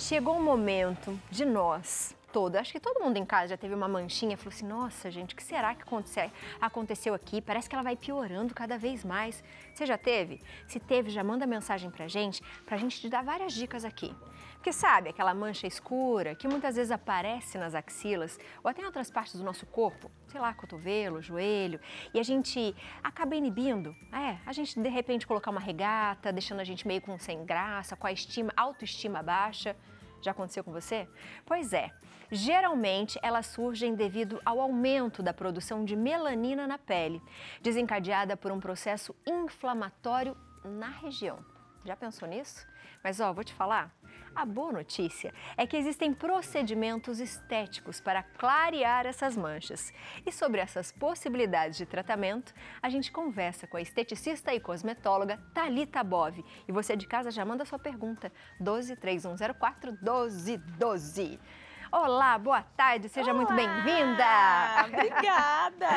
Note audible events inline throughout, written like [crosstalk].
chegou o momento de nós todo. Acho que todo mundo em casa já teve uma manchinha, falou assim: nossa, gente, o que será que aconteceu aqui? Parece que ela vai piorando cada vez mais. Você já teve? Se teve, já manda mensagem pra gente, pra gente te dar várias dicas aqui. Porque sabe aquela mancha escura que muitas vezes aparece nas axilas ou até em outras partes do nosso corpo, sei lá, cotovelo, joelho, e a gente acaba inibindo, é, a gente de repente colocar uma regata, deixando a gente meio com sem graça, com a estima, autoestima baixa. Já aconteceu com você? Pois é. Geralmente, elas surgem devido ao aumento da produção de melanina na pele, desencadeada por um processo inflamatório na região. Já pensou nisso? Mas ó, vou te falar, a boa notícia é que existem procedimentos estéticos para clarear essas manchas. E sobre essas possibilidades de tratamento, a gente conversa com a esteticista e cosmetóloga Talita Bove. E você de casa já manda sua pergunta: 12 3104 1212. Olá, boa tarde, seja Olá. muito bem-vinda. Obrigada.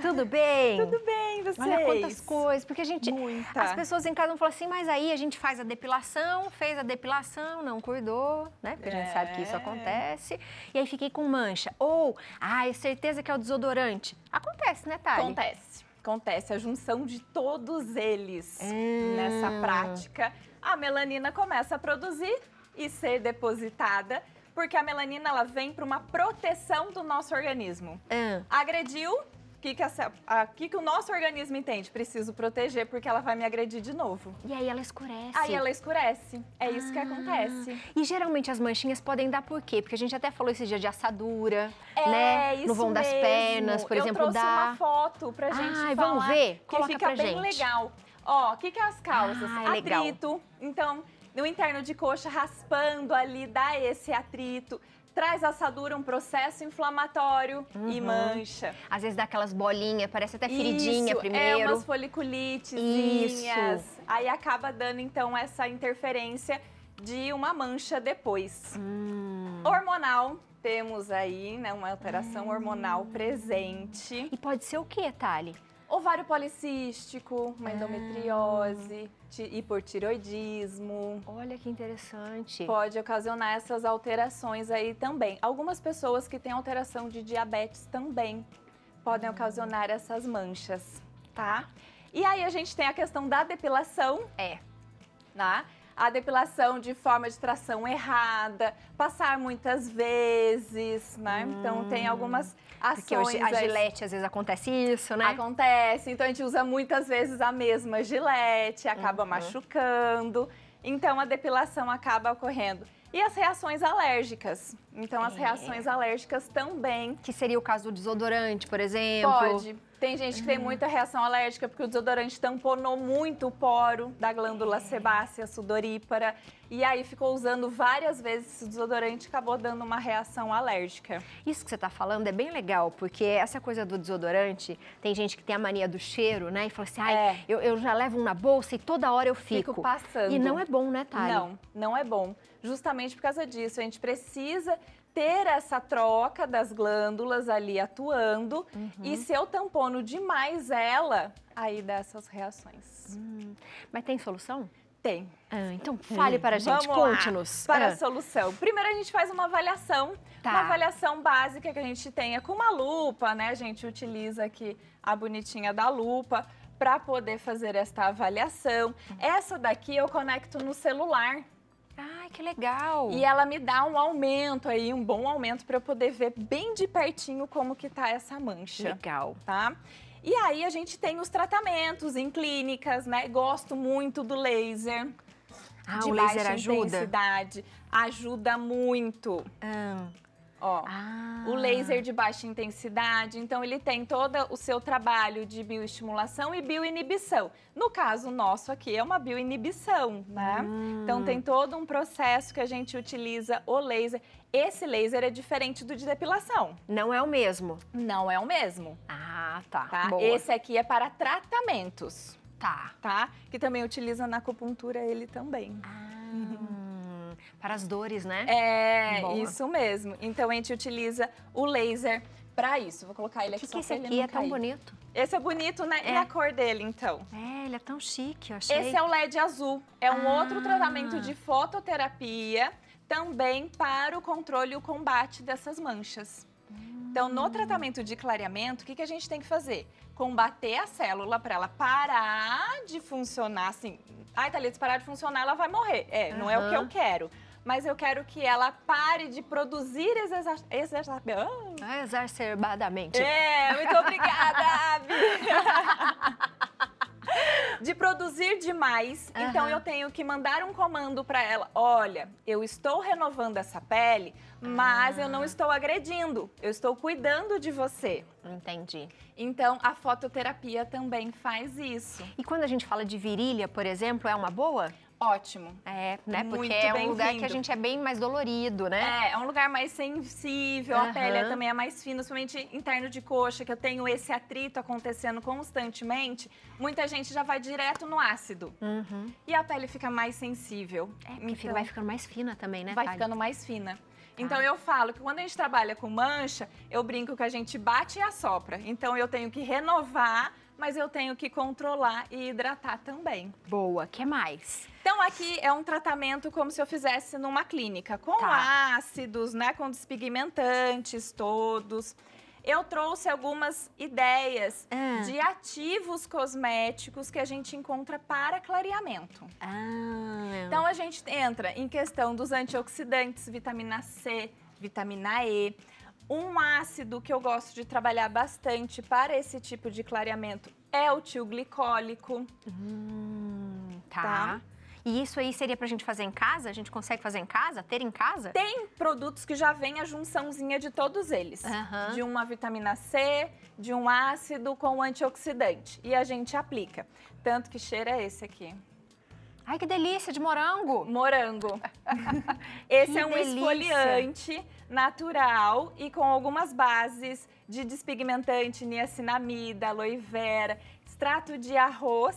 [laughs] Tudo bem? Tudo bem, vocês? Olha quantas coisas, porque a gente, Muita. as pessoas em casa não falam assim, mas aí a gente faz a depilação, fez a depilação, não cuidou, né? Porque é. a gente sabe que isso é. acontece. E aí fiquei com mancha. Ou, ai, ah, certeza que é o desodorante. Acontece, né, Thay? Acontece. Acontece a junção de todos eles hum. nessa prática. A melanina começa a produzir e ser depositada porque a melanina ela vem para uma proteção do nosso organismo. Agradiu? É. Agrediu, que, que, que, que, o nosso organismo entende? Preciso proteger porque ela vai me agredir de novo. E aí ela escurece. Aí ela escurece. É ah. isso que ah. acontece. E geralmente as manchinhas podem dar por quê? Porque a gente até falou esse dia de assadura, é, né? Isso no vão das pernas, por Eu exemplo, dá. Eu trouxe uma foto pra gente Ai, falar. vamos ver? Coloca que fica bem gente. legal. Ó, o que, que é as causas? Ah, Atrito. Legal. Então, no interno de coxa, raspando ali, dá esse atrito traz assadura, um processo inflamatório uhum. e mancha. Às vezes dá aquelas bolinhas, parece até feridinha Isso, é primeiro. É, umas foliculitezinhas. Isso. Aí acaba dando, então, essa interferência de uma mancha depois. Hum. Hormonal, temos aí, né, uma alteração hum. hormonal presente. E pode ser o que, Thali? Ovário policístico, uma ah. endometriose, hipotiroidismo. Olha que interessante. Pode ocasionar essas alterações aí também. Algumas pessoas que têm alteração de diabetes também podem hum. ocasionar essas manchas, tá? E aí a gente tem a questão da depilação. É. Tá? Né? a depilação de forma de tração errada, passar muitas vezes, né? Hum. Então tem hum. algumas ações. Porque hoje, a gilete às vezes acontece isso, né? Acontece. Então a gente usa muitas vezes a mesma gilete, acaba uhum. machucando. Então a depilação acaba ocorrendo. E as reações alérgicas. Então, as é. reações alérgicas também. Que seria o caso do desodorante, por exemplo? Pode. Tem gente que tem é. muita reação alérgica porque o desodorante tamponou muito o poro da glândula é. sebácea sudorípara. E aí ficou usando várias vezes esse desodorante e acabou dando uma reação alérgica. Isso que você está falando é bem legal, porque essa coisa do desodorante, tem gente que tem a mania do cheiro, né? E fala assim, ai, é. eu, eu, já levo um na bolsa e toda hora eu fico. Fico passando. E não é bom, né, Thay? Não, não é bom. Justamente por causa disso. A gente precisa ter essa troca das glândulas ali atuando uhum. e se eu tampono demais ela, aí dá essas reações. Hum. Mas tem solução? Tem. Ah, então hum. fale para a gente, conte-nos. Para ah. a solução. Primeiro a gente faz uma avaliação, tá. uma avaliação básica que a gente tenha com uma lupa, né? A gente utiliza aqui a bonitinha da lupa para poder fazer esta avaliação. Uhum. Essa daqui eu conecto no celular. Ai, que legal! E ela me dá um aumento aí, um bom aumento para eu poder ver bem de pertinho como que tá essa mancha. Legal. Tá? E aí a gente tem os tratamentos em clínicas, né? Gosto muito do laser. Ah, de o laser ajuda? Intensidade. Ajuda muito. Ah. Ó, ah. o laser de baixa intensidade, então ele tem todo o seu trabalho de bioestimulação e bioinibição. No caso nosso aqui é uma bioinibição, né? Hum. Então tem todo um processo que a gente utiliza o laser. Esse laser é diferente do de depilação. Não é o mesmo? Não é o mesmo. Ah, tá. tá? Esse aqui é para tratamentos. Tá. Tá? Que também utiliza na acupuntura ele também. Ah. [laughs] Para as dores, né? É, Boa. isso mesmo. Então a gente utiliza o laser para isso. Vou colocar ele aqui que só que esse aqui é tão bonito. Esse é bonito, né? É. E a cor dele, então? É, ele é tão chique, eu achei. Esse é o LED azul. É um ah. outro tratamento de fototerapia, também para o controle e o combate dessas manchas. Hum. Então, no hum. tratamento de clareamento, o que, que a gente tem que fazer? Combater a célula para ela parar de funcionar, assim... Ai, Thalita, tá se parar de funcionar, ela vai morrer. É, uhum. não é o que eu quero mas eu quero que ela pare de produzir exer... Exer... Ah! ah. exacerbadamente. É, muito obrigada, Abi. de produzir demais, uhum. então eu tenho que mandar um comando para ela. Olha, eu estou renovando essa pele, mas ah. eu não ah. estou agredindo, eu estou cuidando de você. Entendi. Então a fototerapia também faz isso. E quando a gente fala de virilha, por exemplo, é uma boa? ótimo. É, né? Muito Porque é um lugar que a gente é bem mais dolorido, né? É, é um lugar mais sensível, uhum. a pele é também é mais fina, somente interno de coxa, que eu tenho esse atrito acontecendo constantemente, muita gente já vai direto no ácido. Uhum. E a pele fica mais sensível. É, porque então, vai ficando mais fina também, né? Vai ficando mais fina. Tá. Então ah. eu falo que quando a gente trabalha com mancha, eu brinco que a gente bate e assopra. Então eu tenho que renovar mas eu tenho que controlar e hidratar também. Boa, que mais? Então aqui é um tratamento como se eu fizesse numa clínica, com tá. ácidos, né, com despigmentantes todos. Eu trouxe algumas ideias ah. de ativos cosméticos que a gente encontra para clareamento. Ah. Então a gente entra em questão dos antioxidantes, vitamina C, vitamina E. Um ácido que eu gosto de trabalhar bastante para esse tipo de clareamento é o tioglicólico. Hum, tá. tá? E isso aí seria pra gente fazer em casa? A gente consegue fazer em casa? Ter em casa? Tem produtos que já vem a junçãozinha de todos eles. Uhum. De uma vitamina C, de um ácido com um antioxidante. E a gente aplica. Tanto que cheira é esse aqui. Ai, que delícia, de morango. Morango. [laughs] Esse que é um delícia. esfoliante natural e com algumas bases de despigmentante, niacinamida, aloe vera, extrato de arroz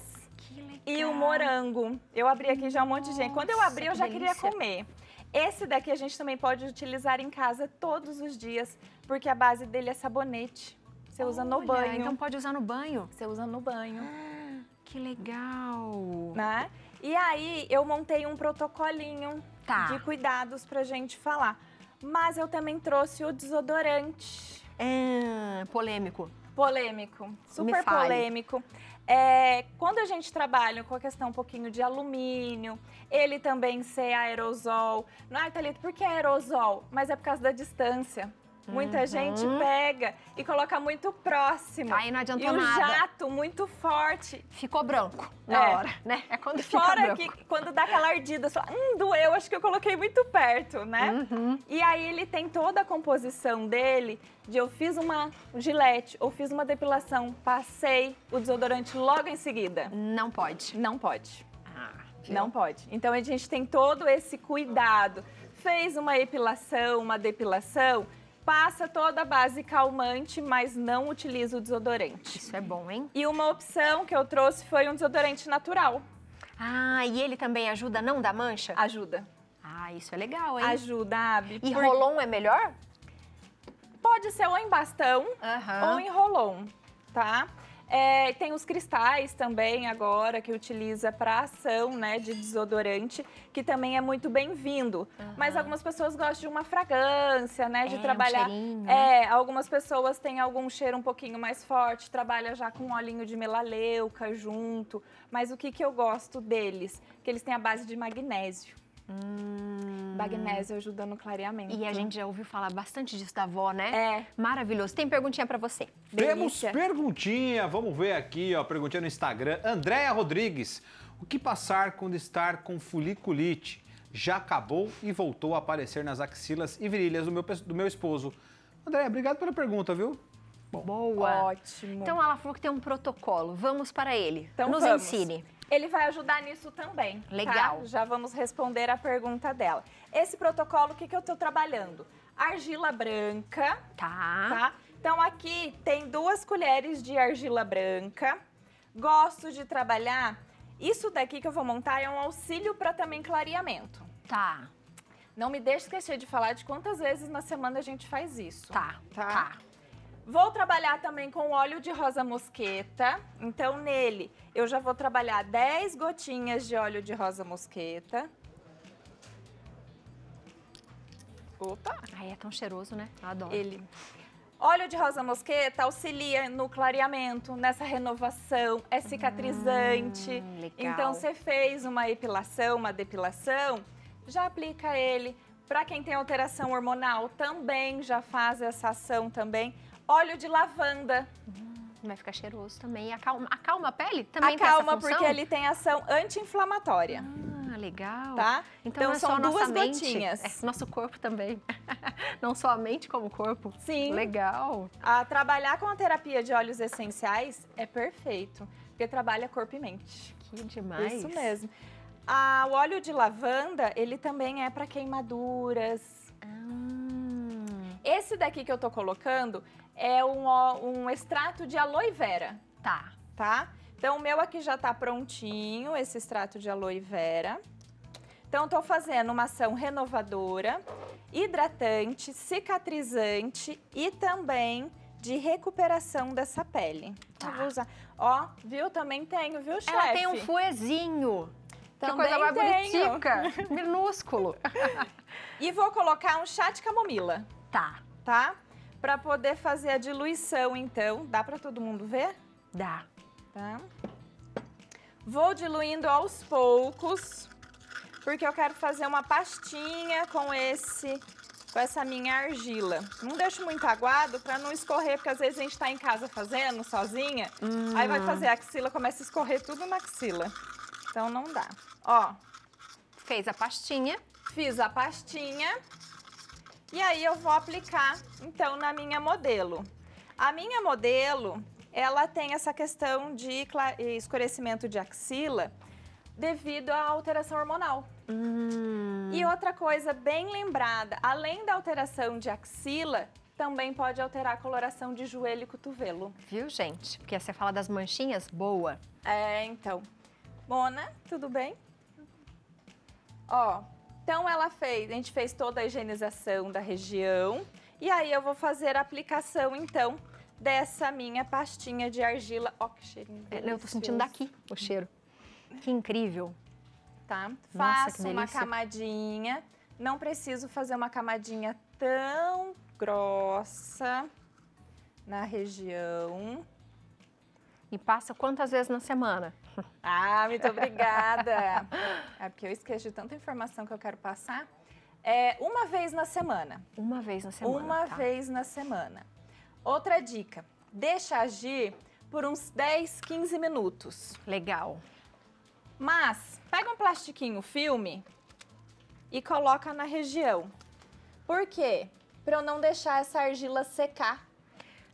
e o morango. Eu abri aqui já um monte de gente. Quando eu abri, eu já queria comer. Esse daqui a gente também pode utilizar em casa todos os dias, porque a base dele é sabonete. Você usa Olha, no banho. Então pode usar no banho? Você usa no banho. Ah, que legal. Né? E aí eu montei um protocolinho tá. de cuidados pra gente falar. Mas eu também trouxe o desodorante. É, polêmico. Polêmico, super polêmico. É, quando a gente trabalha com a questão um pouquinho de alumínio, ele também ser aerosol. Não, é Thalita, por que aerosol? Mas é por causa da distância. Muita uhum. gente pega e coloca muito próximo. Aí não adiantou e nada. E um jato muito forte. Ficou branco é. na é. hora, né? É quando fica Fora branco. que quando dá aquela ardida, só, hum, doeu, acho que eu coloquei muito perto, né? Uhum. E aí ele tem toda a composição dele de eu fiz uma gilete ou fiz uma depilação, passei o desodorante logo em seguida. Não pode. Não pode. Ah, não pode. Então a gente tem todo esse cuidado. Fez uma epilação, uma depilação, passa toda a base calmante, mas não utiliza o desodorante. Isso é bom, hein? E uma opção que eu trouxe foi um desodorante natural. Ah, e ele também ajuda a não dar mancha? Ajuda. Ah, isso é legal, hein? Ajuda, Abi. E por... rolon é melhor? Pode ser ou em bastão ou em rolon, tá? É, tem os cristais também agora que utiliza para ação, né, de desodorante, que também é muito bem-vindo. Uhum. Mas algumas pessoas gostam de uma fragrância, né, de é, trabalhar. Um cheirinho, né? É, algumas pessoas têm algum cheiro um pouquinho mais forte, trabalha já com olhinho de melaleuca junto. Mas o que que eu gosto deles? Que eles têm a base de magnésio. Hum. Magnésio ajudando no clareamento. E a gente já ouviu falar bastante disso da avó, né? É. Maravilhoso. Tem perguntinha para você. Temos Delícia. perguntinha. Vamos ver aqui, ó. Perguntinha no Instagram. Andréa Rodrigues. O que passar quando estar com foliculite? Já acabou e voltou a aparecer nas axilas e virilhas do meu, do meu esposo. Andréa, obrigado pela pergunta, viu? Bom. Boa. Ótimo. Então ela falou que tem um protocolo. Vamos para ele. Então Nos vamos. ensine. Ele vai ajudar nisso também. Tá? Legal. Tá? Já vamos responder a pergunta dela. Esse protocolo, o que, que eu estou trabalhando? Argila branca. Tá. tá. Então aqui tem duas colheres de argila branca. Gosto de trabalhar. Isso daqui que eu vou montar é um auxílio para também clareamento. Tá. Não me deixe esquecer de falar de quantas vezes na semana a gente faz isso. Tá. Tá. tá. Vou trabalhar também com óleo de rosa mosqueta. Então, nele, eu já vou trabalhar 10 gotinhas de óleo de rosa mosqueta. Opa! Ai, é tão cheiroso, né? Eu adoro. Ele. Óleo de rosa mosqueta auxilia no clareamento, nessa renovação, é cicatrizante. Hum, legal. Então, você fez uma epilação, uma depilação, já aplica ele. Para quem tem alteração hormonal, também já faz essa ação também óleo de lavanda. Hum, vai ficar cheiroso também. Acalma, acalma a pele? Também acalma, tem essa função? porque ele tem ação anti-inflamatória. Ah, legal. Tá? Então, então é são duas mente, gotinhas. É, nosso corpo também. [laughs] não só a mente como o corpo. Sim. Legal. A trabalhar com a terapia de óleos essenciais é perfeito, porque trabalha corpo e mente. Que demais. Isso mesmo. Ah, o óleo de lavanda, ele também é para queimaduras. Ah esse daqui que eu tô colocando é um, um extrato de aloe vera. Tá. Tá? Então, o meu aqui já tá prontinho, esse extrato de aloe vera. Então, estou fazendo uma ação renovadora, hidratante, cicatrizante e também de recuperação dessa pele. Tá. Eu vou usar. Ó, viu? Também tenho, viu, chefe? Ela tem um fuezinho. Também que coisa mais bonitica, [laughs] [laughs] minúsculo. e vou colocar um chá de camomila. Tá. Tá? Para poder fazer a diluição, então. Dá para todo mundo ver? Dá. Tá? Vou diluindo aos poucos, porque eu quero fazer uma pastinha com esse com essa minha argila. Não deixo muito aguado para não escorrer, porque às vezes a gente está em casa fazendo sozinha, hum. aí vai hum. fazer a axila, começa a escorrer tudo na axila. Então não dá. Ó, fez a pastinha. Fiz a pastinha. E aí eu vou aplicar, então, na minha modelo. A minha modelo, ela tem essa questão de escurecimento de axila devido à alteração hormonal. Hum. E outra coisa bem lembrada, além da alteração de axila, também pode alterar a coloração de joelho e cotovelo. Viu, gente? Porque você fala das manchinhas, boa. É, então. Mona, tudo bem? Ó, então ela fez, a gente fez toda a higienização da região e aí eu vou fazer a aplicação então dessa minha pastinha de argila. Ó, oh, que cheirinho. É, eu tô sentindo daqui o cheiro. Que incrível. Tá? Nossa, Faço uma camadinha. Não preciso fazer uma camadinha tão grossa na região. E passa quantas vezes na semana? Ah, muito obrigada. [laughs] É porque eu esqueço de tanta informação que eu quero passar. É uma vez na semana. Uma vez na semana. Uma tá. vez na semana. Outra dica: deixa agir por uns 10, 15 minutos. Legal. Mas pega um plastiquinho filme e coloca na região. Por quê? Para eu não deixar essa argila secar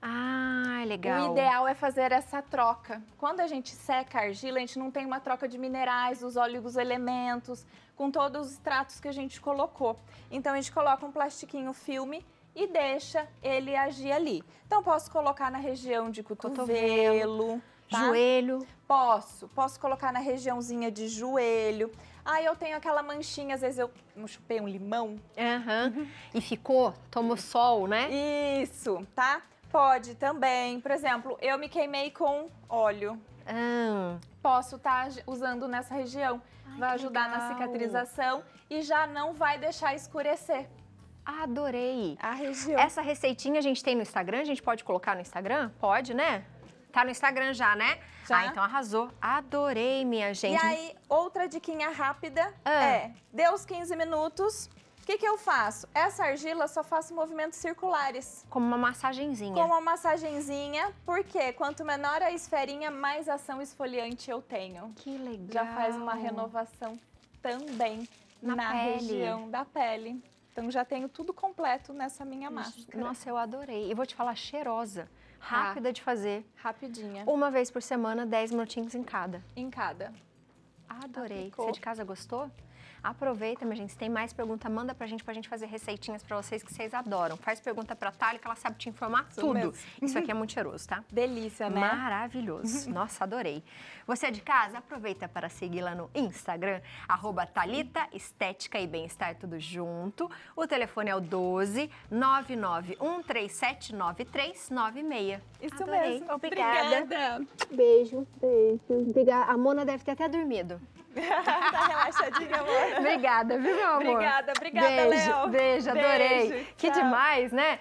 ah, legal. O ideal é fazer essa troca. Quando a gente seca a argila, a gente não tem uma troca de minerais, os óleos elementos, com todos os extratos que a gente colocou. Então a gente coloca um plastiquinho filme e deixa ele agir ali. Então posso colocar na região de cotovelo, cotovelo tá? joelho. Posso, posso colocar na regiãozinha de joelho. Aí ah, eu tenho aquela manchinha, às vezes eu chupei um limão. Aham. Uhum. E ficou, tomou sol, né? Isso, tá? Pode também. Por exemplo, eu me queimei com óleo. Ah. Posso estar tá usando nessa região. Ai, vai ajudar legal. na cicatrização e já não vai deixar escurecer. Adorei. A região. Essa receitinha a gente tem no Instagram? A gente pode colocar no Instagram? Pode, né? Tá no Instagram já, né? Já. Ah, então arrasou. Adorei, minha gente. E aí, outra diquinha rápida ah. é... Deu os 15 minutos, o que, que eu faço? Essa argila só faço movimentos circulares. Como uma massagenzinha. Como uma massagenzinha, porque quanto menor a esferinha, mais ação esfoliante eu tenho. Que legal. Já faz uma renovação também na, na região da pele. Então já tenho tudo completo nessa minha máscara. Nossa, eu adorei. E vou te falar, cheirosa, tá. rápida ah, de fazer. Rapidinha. Uma vez por semana, 10 minutinhos em cada. Em cada. Adorei. Aplicou. Ah, Você de casa gostou? Aproveita, minha gente, se tem mais pergunta, manda pra gente, pra gente fazer receitinhas pra vocês que vocês adoram. Faz pergunta pra Thalia, que ela sabe te informar Isso tudo. Mesmo. Isso aqui é muito cheiroso, tá? Delícia, né? Maravilhoso. [laughs] Nossa, adorei. Você é de casa, aproveita para seguir lá no Instagram, arroba Thalita Estética e Bem-Estar, tudo junto. O telefone é o 12 991379396. Isso Adorei. mesmo. Obrigada. Obrigada. Beijo, beijo. Obrigada. A Mona deve ter até dormido tá relaxadinha, amor. Obrigada, viu, meu amor? Obrigada, obrigada, Léo. Beijo, beijo, adorei. Beijo, que demais, né?